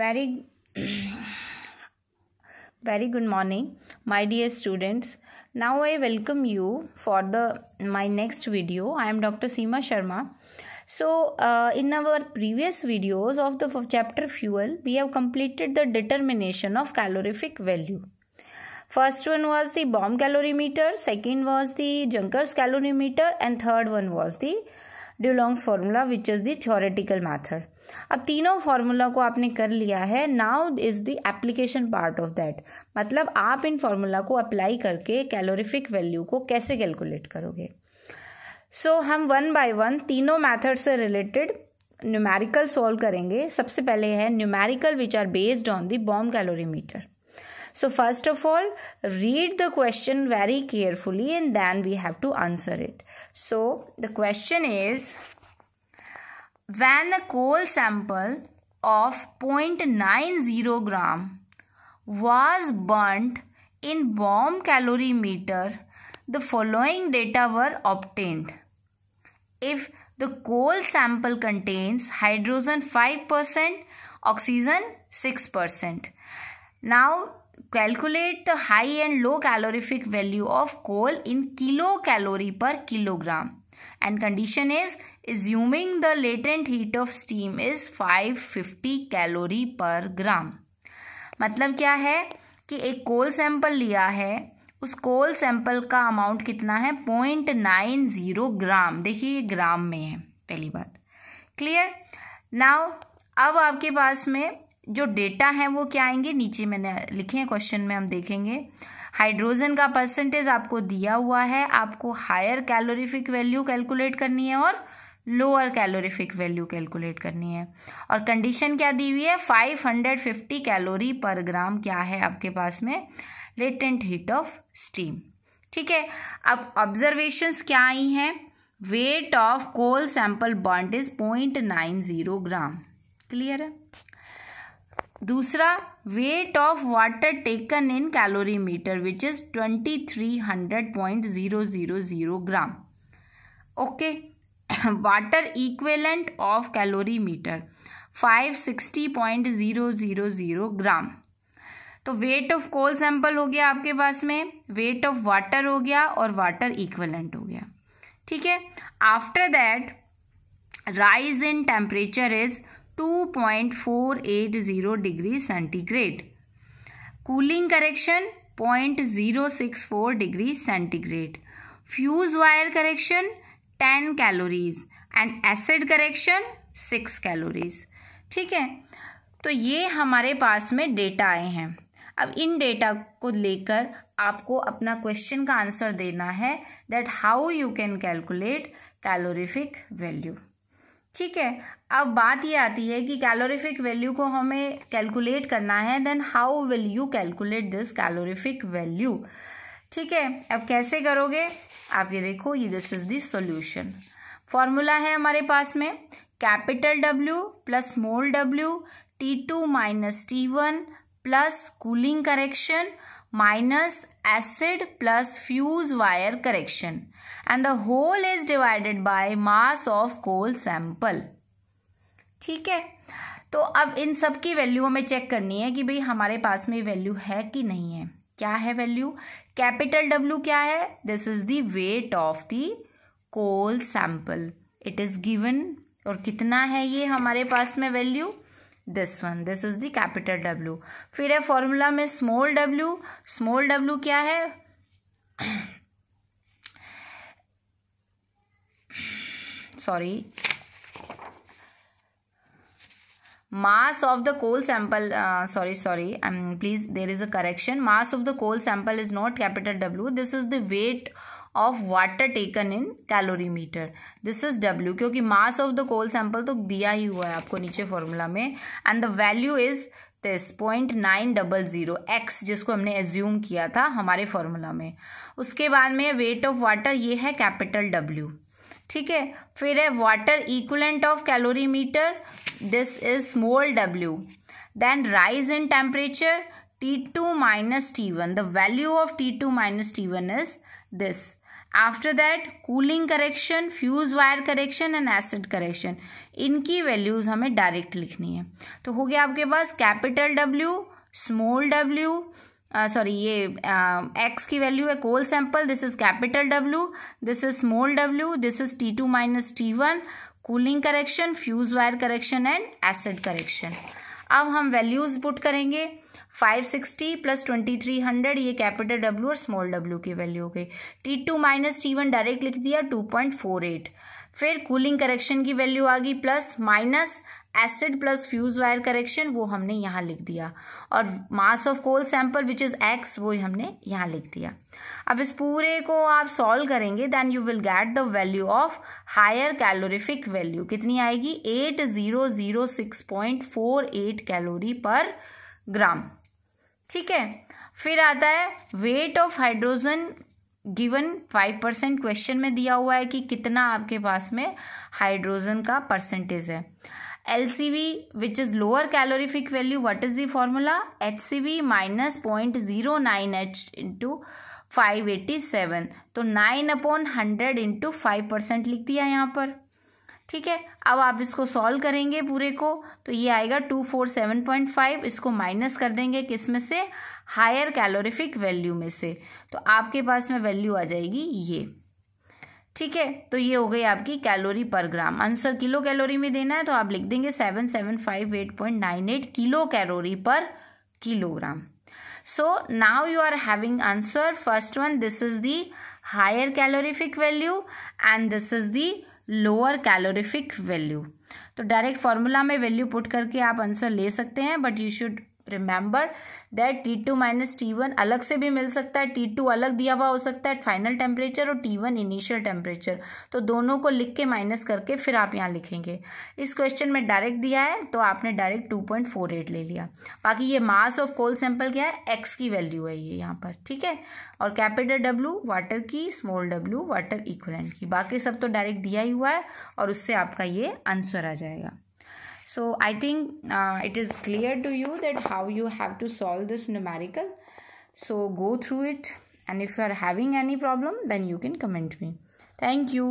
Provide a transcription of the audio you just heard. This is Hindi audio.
very very good morning my dear students now i welcome you for the my next video i am dr seema sharma so uh, in our previous videos of the chapter fuel we have completed the determination of calorific value first one was the bomb calorimeter second was the junkers calorimeter and third one was the Dulong's formula which is the theoretical method अब तीनों फार्मूला को आपने कर लिया है now is the application part of that मतलब आप इन फार्मूला को अप्लाई करके कैलोरीफिक वैल्यू को कैसे कैलकुलेट करोगे सो so, हम वन बाय वन तीनों मैथड से रिलेटेड न्यूमेरिकल सॉल्व करेंगे सबसे पहले है numerical which are based on the bomb calorimeter So, first of all, read the question very carefully and then we have to answer it. So, the question is when a coal sample of 0.90 gram was burnt in bomb calorimeter, the following data were obtained. If the coal sample contains hydrogen 5%, oxygen 6%. Now, calculate the high and low calorific value of coal in kilo calorie per kilogram and condition is assuming the latent heat of steam is 550 calorie per gram मतलब क्या है कि एक कोल सैंपल लिया है उस कोल सैंपल का अमाउंट कितना है पॉइंट नाइन ज़ीरो ग्राम देखिए ये ग्राम में है पहली बात क्लियर नाउ अब आपके पास में जो डेटा है वो क्या आएंगे नीचे मैंने लिखे हैं क्वेश्चन में हम देखेंगे हाइड्रोजन का परसेंटेज आपको दिया हुआ है आपको हायर कैलोरीफिक वैल्यू कैलकुलेट करनी है और लोअर कैलोरीफिक वैल्यू कैलकुलेट करनी है और कंडीशन क्या दी हुई है 550 कैलोरी पर ग्राम क्या है आपके पास में लेटेंट हीट ऑफ स्टीम ठीक है अब ऑब्जर्वेशंस क्या आई हैं weight of coal sample bond is point nine zero gram clear है दूसरा weight of water taken in calorimeter which is twenty three hundred point zero zero zero gram okay water equivalent of calorimeter five sixty point zero zero zero gram तो वेट ऑफ कोल सैंपल हो गया आपके पास में वेट ऑफ वाटर हो गया और वाटर इक्वेलेंट हो गया ठीक है after that rise in temperature is 2.480 degree centigrade cooling correction 0.064 degree centigrade fuse wire correction 10 calories and acid correction 6 calories ठीक है तो ये हमारे पास में डेटा आए हैं अब इन डेटा को लेकर आपको अपना क्वेश्चन का आंसर देना है that how you can calculate calorific value ठीक है अब बात ये आती है कि कैलोरीफिक वैल्यू को हमें कैलकुलेट करना है then how will you calculate this calorific value ठीक है अब कैसे करोगे आप ये देखो ये दिस इज दोल्यूशन फॉर्मूला है हमारे पास में capital W plus small W T two minus T one plus cooling correction minus acid plus fuse wire correction and the whole is divided by mass of coal sample ठीक है तो अब इन सब की वैल्यू हमें चेक करनी है कि भाई हमारे पास में वैल्यू है कि नहीं है क्या है वैल्यू कैपिटल डब्ल्यू क्या है this is the weight of the coal sample it is given और कितना है ये हमारे पास में value this one this is the capital W फिर है फॉर्मूला में स्मॉल डब्ल्यू स्मॉल डब्ल्यू क्या है sorry mass of the coal sample sorry sorry I please there is a correction mass of the coal sample is not capital W this is the weight of water taken in calorimeter this is W क्योंकि mass of the coal sample तो दिया ही हुआ है आपको नीचे फॉर्मूला में and the value is this point nine double zero X जिसको हमने एज्यूम किया था हमारे फॉर्मूला में उसके बाद में वेट ऑफ वाटर ये है कैपिटल डब्ल्यू ठीक है फिर है water equivalent of calorimeter this is small W then rise in temperature T two minus T one the value of T two minus T one is this after that cooling correction fuse wire correction and acid correction इनकी वैल्यूज हमें डायरेक्ट लिखनी है तो हो गया आपके पास capital W small W sorry ये एक्स uh, की वैल्यू है coal sample this is capital W this is small W this is T two minus T one cooling correction fuse wire correction and acid correction अब हम वैल्यूज पुट करेंगे five sixty plus twenty three hundred ये कैपिटल डब्ल्यू और स्मॉल डब्ल्यू की वैल्यू हो गई T two minus T one direct लिख दिया टू पॉइंट फोर एट फिर कूलिंग करेक्शन की वैल्यू आ गई plus minus acid plus fuse wire correction वो हमने यहाँ लिख दिया और mass of coal sample which is X वो हमने यहाँ लिख दिया अब इस पूरे को आप सॉल्व करेंगे then you will get the value of higher calorific value कितनी आएगी eight zero zero six point four eight calorie per gram ठीक है फिर आता है weight of hydrogen given five percent question में दिया हुआ है कि कितना आपके पास में हाइड्रोजन का परसेंटेज है L C V which is lower calorific value what is the formula H C V minus point zero nine H into five eighty seven तो nine upon hundred into five percent लिख दिया यहाँ पर ठीक है अब आप इसको सॉल्व करेंगे पूरे को तो ये आएगा two four seven point five इसको माइनस कर देंगे किस में से हायर कैलोरीफिक वैल्यू में से तो आपके पास में वैल्यू आ जाएगी ये ठीक है तो ये हो गई आपकी कैलोरी पर ग्राम आंसर किलो कैलोरी में देना है तो आप लिख देंगे seven seven five eight point nine eight kilo calorie per kilogram so now you are having answer first one this is the higher calorific value and this is the lower calorific value तो डायरेक्ट फार्मूला में वैल्यू पुट करके आप आंसर ले सकते हैं but you should remember that T two minus T one अलग से भी मिल सकता है टी टू अलग दिया हुआ हो सकता है फाइनल टेम्परेचर और टी वन इनिशियल टेम्परेचर तो दोनों को लिख के माइनस करके फिर आप यहाँ लिखेंगे इस क्वेश्चन में डायरेक्ट दिया है तो आपने direct two point four eight ले लिया बाकी ये मास ऑफ कोल सैंपल क्या है एक्स की वैल्यू है ये यहाँ पर ठीक है और कैपिटल डब्ल्यू वाटर की स्मॉल डब्ल्यू वाटर इक्वलेंट की बाकी सब तो डायरेक्ट दिया ही हुआ है और उससे आपका ये आंसर आ जाएगा so i think uh, it is clear to you that how you have to solve this numerical so go through it and if you are having any problem then you can comment me thank you